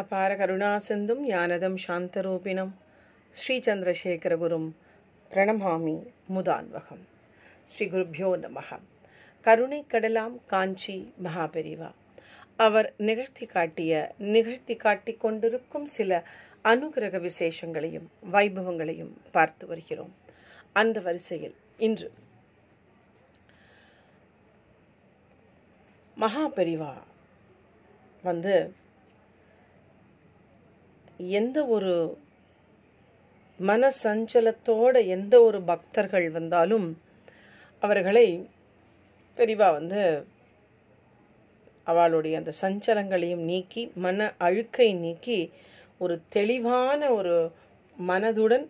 அபார கருணாசிந்தும் ஞானதம் சாந்தரூபிணம் ஸ்ரீ சந்திரசேகரகுரும் பிரணமாமி முதான்வகம் ஸ்ரீ குருபியோ நம கருணை கடலாம் காஞ்சி மகாபெரிவா அவர் நிகழ்த்தி காட்டிய நிகழ்த்தி காட்டி கொண்டிருக்கும் சில அனுகிரக விசேஷங்களையும் வைபவங்களையும் பார்த்து வருகிறோம் அந்த வரிசையில் இன்று மகாபெரிவா வந்து எந்த ஒரு மன சஞ்சலத்தோட எந்த ஒரு பக்தர்கள் வந்தாலும் அவர்களை தெரிவாக வந்து அவளுடைய அந்த சஞ்சலங்களையும் நீக்கி மன அழுக்கை நீக்கி ஒரு தெளிவான ஒரு மனதுடன்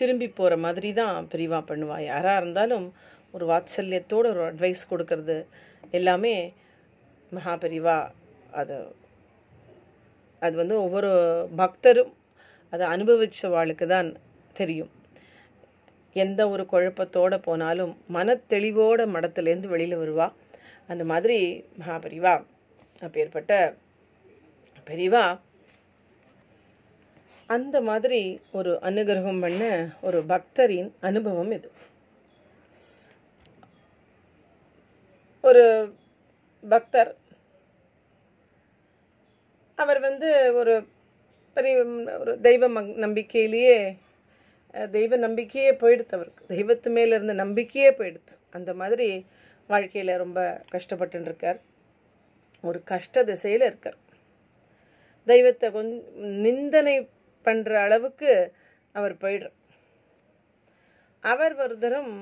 திரும்பி போகிற மாதிரி தான் பிரிவாக பண்ணுவாள் யாராக இருந்தாலும் ஒரு வாத்சல்யத்தோடு ஒரு அட்வைஸ் கொடுக்கறது எல்லாமே மகா அதை அது வந்து ஒவ்வொரு பக்தரும் அதை அனுபவித்த வாழ்க்கை தான் தெரியும் எந்த ஒரு குழப்பத்தோடு போனாலும் மனத்தெளிவோட மடத்துலேருந்து வெளியில் வருவா அந்த மாதிரி மகாபெரிவா அப்பேற்பட்ட பெரிவா அந்த மாதிரி ஒரு அனுகிரகம் பண்ண ஒரு பக்தரின் அனுபவம் இது ஒரு பக்தர் அவர் வந்து ஒரு பெரிய ஒரு தெய்வ நம்பிக்கையிலேயே தெய்வ நம்பிக்கையே போயிடுத்து அவருக்கு தெய்வத்து மேலே இருந்த நம்பிக்கையே போயிடுத்து அந்த மாதிரி வாழ்க்கையில் ரொம்ப கஷ்டப்பட்டுருக்கார் ஒரு கஷ்ட திசையில் இருக்கார் தெய்வத்தை கொஞ்சம் நிந்தனை பண்ணுற அளவுக்கு அவர் போயிடுறார் அவர் ஒரு தரம்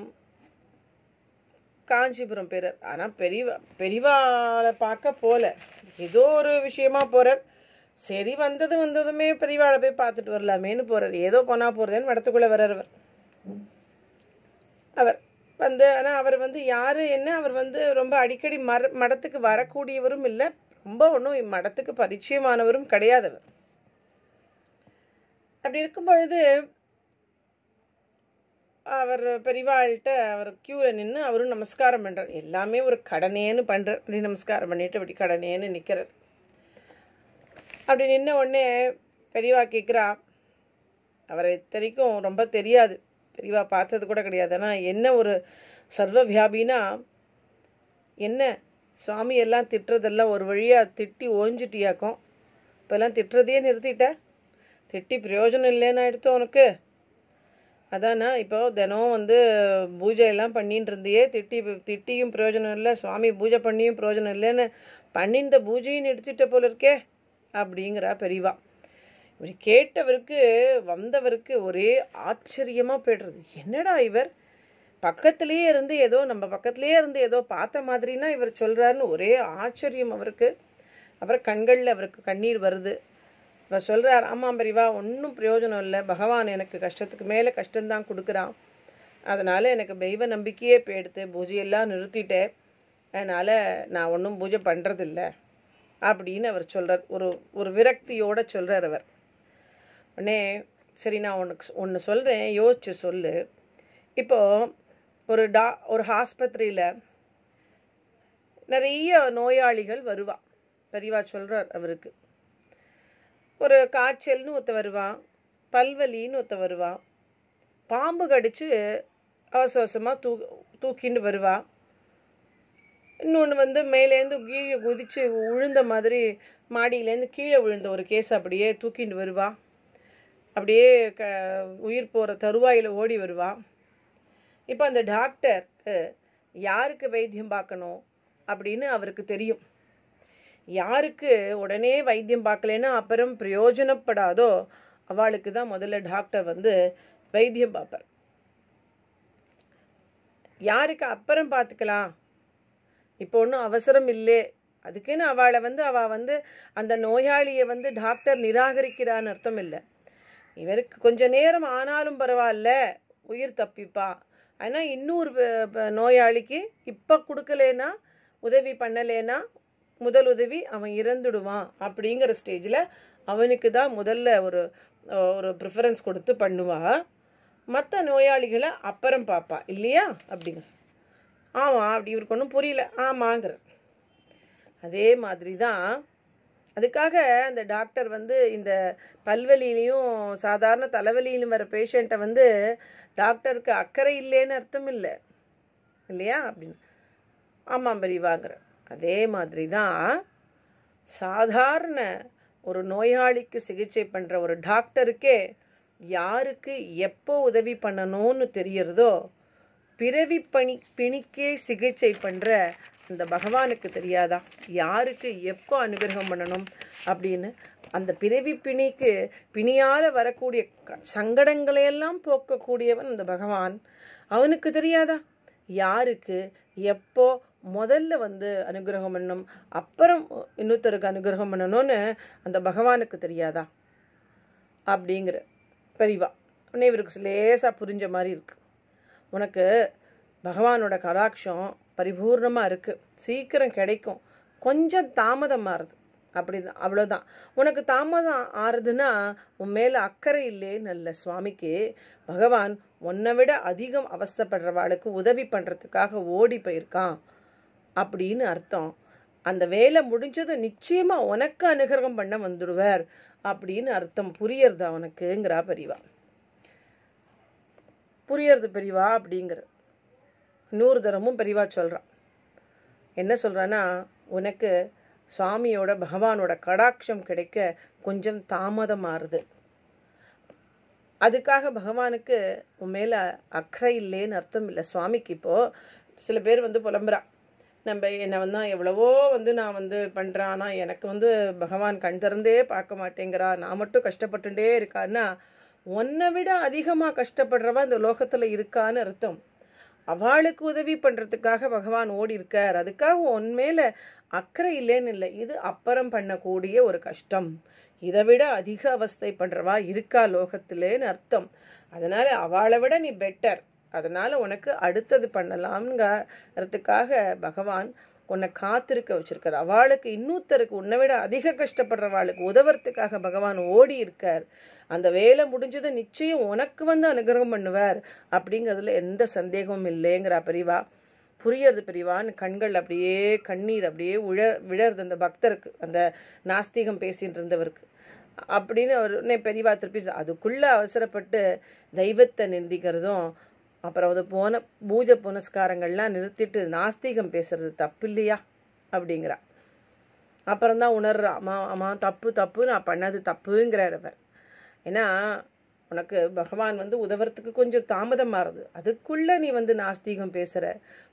காஞ்சிபுரம் பேரர் ஆனால் பெரியவா பெரியவாளை பார்க்க போல ஏதோ ஒரு விஷயமா போகிறார் சரி வந்தது வந்ததுமே பெரியவாளை போய் பார்த்துட்டு வரலாமேன்னு போகிறார் ஏதோ போனால் போகிறதேன்னு வடத்துக்குள்ளே வர்றவர் அவர் அவர் வந்து ஆனால் அவர் வந்து யார் என்ன அவர் வந்து ரொம்ப அடிக்கடி மர மடத்துக்கு வரக்கூடியவரும் இல்லை ரொம்ப ஒன்றும் மடத்துக்கு பரிச்சயமானவரும் கிடையாதவர் அப்படி இருக்கும் பொழுது அவர் பெரியவாள்கிட்ட அவர் கியூவில் நின்று அவரும் நமஸ்காரம் பண்ணுறார் எல்லாமே ஒரு கடனேன்னு பண்ணுறார் அப்படி நமஸ்காரம் பண்ணிவிட்டு அப்படி கடனேன்னு நிற்கிறார் அப்படி நின்ன உடனே பெரியவா கேட்குறா அவரை இத்தனைக்கும் ரொம்ப தெரியாது பெரியவா பார்த்தது கூட கிடையாது ஆனால் என்ன ஒரு சர்வ வியாபின்னா என்ன சுவாமி எல்லாம் திட்டுறதெல்லாம் ஒரு வழியாக திட்டி ஓஞ்சிட்டியாக்கும் இப்போல்லாம் திட்டுறதையே நிறுத்திட்ட திட்டி பிரயோஜனம் இல்லைன்னு எடுத்தோம் உனக்கு அதாண்ணா இப்போ தினம் வந்து பூஜையெல்லாம் பண்ணிட்டு இருந்தியே திட்டி திட்டியும் பிரயோஜனம் இல்லை சுவாமி பூஜை பண்ணியும் பிரயோஜனம் இல்லைன்னு பண்ணிந்த பூஜையும் எடுத்துட்ட போல இருக்கே அப்படிங்கிறா பெரியவா இவர் கேட்டவருக்கு வந்தவருக்கு ஒரே ஆச்சரியமாக போய்டுறது என்னடா இவர் பக்கத்துலேயே இருந்து ஏதோ நம்ம பக்கத்துலேயே இருந்து ஏதோ பார்த்த மாதிரினா இவர் சொல்கிறாருன்னு ஒரே ஆச்சரியம் அவருக்கு அப்புறம் கண்களில் அவருக்கு கண்ணீர் வருது இவர் சொல்கிறார் ஆமாம் பெரியவா ஒன்றும் பிரயோஜனம் இல்லை பகவான் எனக்கு கஷ்டத்துக்கு மேலே கஷ்டம்தான் கொடுக்குறான் அதனால் எனக்கு தெய்வ நம்பிக்கையே போய் எடுத்து பூஜையெல்லாம் நிறுத்திட்டேன் அதனால் நான் ஒன்றும் பூஜை பண்ணுறதில்ல அப்படின்னு அவர் சொல்கிறார் ஒரு ஒரு விரக்தியோடு சொல்கிறார் அவர் உடனே சரி நான் உனக்கு ஒன்று சொல்கிறேன் யோசிச்சு சொல்லு இப்போது ஒரு டா ஒரு ஆஸ்பத்திரியில் நிறைய நோயாளிகள் வருவா பெரியவா சொல்கிறார் அவருக்கு ஒரு காய்ச்சல்னு ஒத்த வருவான் பல்வலின்னு ஒத்த வருவான் பாம்பு கடித்து அவசவசமாக அவசரமாக தூ தூக்கின்னு வருவாள் இன்னொன்று வந்து மேலேருந்து கீழே குதித்து உழுந்த மாதிரி மாடியிலேருந்து கீழே விழுந்த ஒரு கேஸ் அப்படியே தூக்கிட்டு வருவா அப்படியே க உயிர் போகிற தருவாயில் ஓடி வருவா இப்போ அந்த டாக்டருக்கு யாருக்கு வைத்தியம் பார்க்கணும் அப்படின்னு அவருக்கு தெரியும் யாருக்கு உடனே வைத்தியம் பார்க்கலன்னா அப்புறம் பிரயோஜனப்படாதோ அவளுக்கு தான் முதல்ல டாக்டர் வந்து வைத்தியம் பார்ப்பார் யாருக்கு அப்புறம் பார்த்துக்கலாம் இப்போ ஒன்றும் அவசரம் இல்லை அதுக்குன்னு அவளை வந்து அவள் வந்து அந்த நோயாளியை வந்து டாக்டர் நிராகரிக்கிறான்னு அர்த்தம் இல்லை இவருக்கு கொஞ்ச நேரம் ஆனாலும் பரவாயில்ல உயிர் தப்பிப்பா ஆனால் இன்னொரு நோயாளிக்கு இப்போ கொடுக்கலேன்னா உதவி பண்ணலேன்னா முதலுதவி அவன் இறந்துடுவான் அப்படிங்கிற ஸ்டேஜில் அவனுக்கு தான் முதல்ல ஒரு ஒரு ப்ரிஃபரன்ஸ் கொடுத்து பண்ணுவாள் மற்ற நோயாளிகளை அப்புறம் பார்ப்பா இல்லையா அப்படிங்க ஆமாம் அப்படி இவருக்கு ஒன்றும் புரியல ஆமாங்கிற அதே மாதிரி தான் அதுக்காக அந்த டாக்டர் வந்து இந்த பல்வலியிலையும் சாதாரண தலைவலியிலும் வர பேஷண்ட்டை வந்து டாக்டருக்கு அக்கறை இல்லைன்னு அர்த்தம் இல்லை இல்லையா அப்படின்னு ஆமாம் பெரியவாங்கிற அதே மாதிரி தான் சாதாரண ஒரு நோயாளிக்கு சிகிச்சை பண்ணுற ஒரு டாக்டருக்கே யாருக்கு எப்போ உதவி பண்ணணும்னு தெரியறதோ பிறவி பணி பிணிக்கே சிகிச்சை பண்ணுற அந்த பகவானுக்கு தெரியாதா யாருக்கு எப்போ அனுகிரகம் பண்ணணும் அப்படின்னு அந்த பிறவி பிணிக்கு பிணியால் வரக்கூடிய சங்கடங்களையெல்லாம் போக்கக்கூடியவன் அந்த பகவான் அவனுக்கு தெரியாதா யாருக்கு எப்போ முதல்ல வந்து அனுகிரகம் பண்ணணும் அப்புறம் இன்னொருத்தருக்கு அனுகிரகம் பண்ணணும்னு அந்த பகவானுக்கு தெரியாதா அப்படிங்கிற பெரிவா உடனே இவருக்கு லேசாக புரிஞ்ச மாதிரி இருக்குது உனக்கு பகவானோட கடாட்சம் பரிபூர்ணமாக இருக்குது சீக்கிரம் கிடைக்கும் கொஞ்சம் தாமதம் ஆறுது அப்படி தான் அவ்வளோதான் உனக்கு தாமதம் ஆறுதுன்னா உன் மேலே அக்கறை இல்லையே நல்ல சுவாமிக்கு பகவான் உன்னை விட அதிகம் அவஸ்தப்படுறவாளுக்கு உதவி பண்ணுறதுக்காக ஓடி போயிருக்கான் அப்படின்னு அர்த்தம் அந்த வேலை முடிஞ்சதும் நிச்சயமாக உனக்கு அனுகிரகம் பண்ண வந்துடுவார் அப்படின்னு அர்த்தம் புரியறது உனக்குங்கிறா பெரியவா புரியறது பெரியவா அப்படிங்கிற நூறு தரமும் பெரியவா சொல்கிறான் என்ன சொல்கிறான்னா உனக்கு சுவாமியோட பகவானோட கடாட்சம் கிடைக்க கொஞ்சம் தாமதம் ஆறுது அதுக்காக பகவானுக்கு உன் மேலே அக்கறை இல்லைன்னு அர்த்தம் இல்லை சுவாமிக்கு இப்போது சில பேர் வந்து புலம்புறான் நம்ம என்னை வந்து எவ்வளவோ வந்து நான் வந்து பண்ணுறேன் ஆனால் எனக்கு வந்து பகவான் கண் திறந்தே பார்க்க மாட்டேங்கிறா நான் மட்டும் கஷ்டப்பட்டுட்டே இருக்கான்னா உன்னை விட அதிகமாக கஷ்டப்படுறவா இந்த லோகத்தில் இருக்கான்னு அர்த்தம் அவளுக்கு உதவி பண்ணுறதுக்காக பகவான் ஓடி இருக்கார் அதுக்காக உன் மேலே அக்கறை இல்லைன்னு இல்லை இது அப்புறம் பண்ணக்கூடிய ஒரு கஷ்டம் இதை விட அதிக அவஸ்தை பண்ணுறவா இருக்கா லோகத்திலேன்னு அர்த்தம் அதனால் அவளை விட நீ பெட்டர் அதனால் உனக்கு அடுத்தது பண்ணலாம்ங்கிறதுக்காக பகவான் உன்னை காத்திருக்க வச்சுருக்கார் அவளுக்கு இன்னொருத்தருக்கு உன்னை விட அதிக கஷ்டப்படுறவாளுக்கு உதவுறதுக்காக பகவான் ஓடி இருக்கார் அந்த வேலை முடிஞ்சதும் நிச்சயம் உனக்கு வந்து அனுகிரகம் பண்ணுவார் அப்படிங்கிறதுல எந்த சந்தேகமும் இல்லைங்கிறா பெரியவா புரியறது பெரியவான்னு கண்கள் அப்படியே கண்ணீர் அப்படியே உழ விழறது அந்த பக்தருக்கு அந்த நாஸ்திகம் பேசிகிட்டு இருந்தவருக்கு அப்படின்னு அவர் பெரியவா திருப்பி அதுக்குள்ளே அவசரப்பட்டு தெய்வத்தை நிந்திக்கிறதும் அப்புறம் அது போன பூஜை புனஸ்காரங்கள்லாம் நிறுத்திட்டு நாஸ்திகம் பேசுறது தப்பு இல்லையா அப்படிங்கிறா அப்புறம்தான் உணர்றா அம்மா அம்மா தப்பு தப்பு நான் பண்ணது தப்புங்கிறார் அவர் ஏன்னா உனக்கு பகவான் வந்து உதவுறதுக்கு கொஞ்சம் தாமதம் மாறுது அதுக்குள்ளே நீ வந்து நாஸ்திகம் பேசுகிற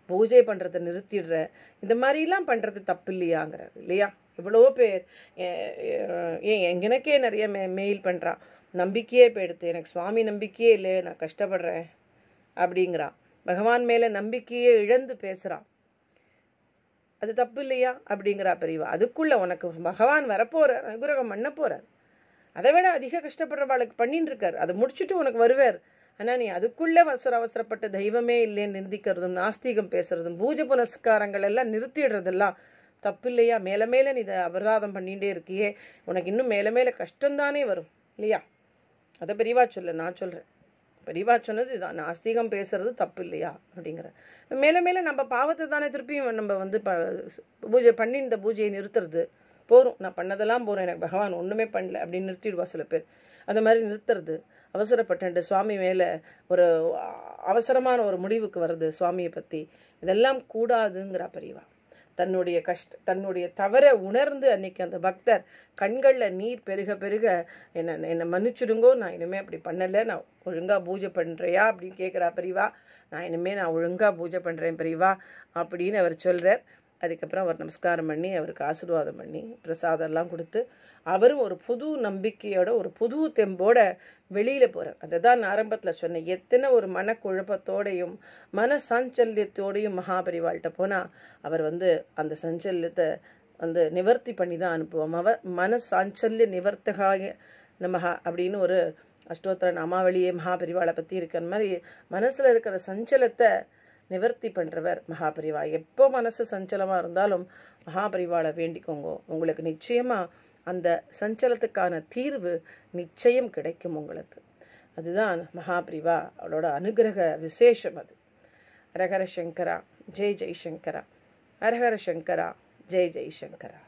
பூஜை பண்றதை நிறுத்திடுற இந்த மாதிரிலாம் பண்ணுறது தப்பு இல்லையாங்கிறார் இல்லையா இவ்வளோ பேர் ஏன் எங்கனக்கே நிறைய மெயில் பண்றா நம்பிக்கையே போயிடுது எனக்கு சுவாமி நம்பிக்கையே இல்லை நான் கஷ்டப்படுறேன் அப்படிங்கிறான் பகவான் மேலே நம்பிக்கையே இழந்து பேசுகிறான் அது தப்பு இல்லையா அப்படிங்கிறா பெரியவா அதுக்குள்ளே உனக்கு பகவான் வரப்போகிறார் அனுகிரகம் பண்ண போகிறார் அதை விட அதிக கஷ்டப்படுறவாளுக்கு பண்ணின்னு இருக்கார் அதை முடிச்சுட்டு உனக்கு வருவார் ஆனால் நீ அதுக்குள்ளே அவசர அவசரப்பட்ட தெய்வமே இல்லைன்னு நிந்திக்கிறதும் நாஸ்திகம் பேசுறதும் பூஜை புனஸ்காரங்கள் எல்லாம் நிறுத்திடுறதெல்லாம் தப்பு இல்லையா மேலே மேலே நீ இதை அபராதம் பண்ணிகிட்டே இருக்கியே உனக்கு இன்னும் மேலே மேலே கஷ்டம்தானே வரும் இல்லையா அதை பெரியவா சொல்ல நான் சொல்கிறேன் பெரியவா சொன்னது இதுதான் நாஸ்திகம் பேசுறது தப்பு இல்லையா அப்படிங்கிற மேலே மேலே நம்ம பாவத்தை தானே திருப்பியும் நம்ம வந்து ப பூஜை பண்ணி இந்த பூஜையை நிறுத்துறது போகிறோம் நான் பண்ணதெல்லாம் போகிறேன் எனக்கு பகவான் ஒன்றுமே பண்ணல அப்படின்னு நிறுத்திடுவா சில பேர் அந்த மாதிரி நிறுத்துறது அவசரப்பட்டு சுவாமி மேலே ஒரு அவசரமான ஒரு முடிவுக்கு வருது சுவாமியை பற்றி இதெல்லாம் கூடாதுங்கிறா பெரியவா தன்னுடைய கஷ்ட தன்னுடைய தவறை உணர்ந்து அன்னைக்கு அந்த பக்தர் கண்களில் நீர் பெருக பெருக என்ன என்னை மன்னிச்சிடுங்கோ நான் இனிமேல் அப்படி பண்ணலை நான் ஒழுங்காக பூஜை பண்ணுறியா அப்படின்னு கேட்குறா பிரிவா நான் இனிமேல் நான் ஒழுங்காக பூஜை பண்ணுறேன் பிரிவா அப்படின்னு அவர் சொல்கிறார் அதுக்கப்புறம் அவர் நமஸ்காரம் பண்ணி அவருக்கு ஆசீர்வாதம் பண்ணி பிரசாதம்லாம் கொடுத்து அவரும் ஒரு புது நம்பிக்கையோட ஒரு புது தெம்போட வெளியில் போகிறார் அதை தான் ஆரம்பத்தில் சொன்னேன் எத்தனை ஒரு மனக்குழப்பத்தோடையும் மன சாஞ்சல்யத்தோடையும் மகாபரிவாள்கிட்ட போனால் அவர் வந்து அந்த சஞ்சல்யத்தை வந்து நிவர்த்தி பண்ணி தான் அனுப்புவோம் அவ மன சாஞ்சல்ய நிவர்த்தகாக நமகா அப்படின்னு ஒரு அஷ்டோத்திர நாமாவளியே மகாபரிவாளை பற்றி இருக்கிற மாதிரி மனசில் இருக்கிற சஞ்சலத்தை நிவர்த்தி பண்ணுறவர் மகாபரிவா எப்போ மனசு சஞ்சலமாக இருந்தாலும் மகாபரிவாவை வேண்டிக்கோங்க உங்களுக்கு நிச்சயமாக அந்த சஞ்சலத்துக்கான தீர்வு நிச்சயம் கிடைக்கும் உங்களுக்கு அதுதான் மகாபிரிவா அவளோட அனுகிரக விசேஷம் அது ஹரஹர சங்கரா ஜெய் ஜெய்சங்கரா ஹரஹர சங்கரா ஜெய் ஜெய்சங்கரா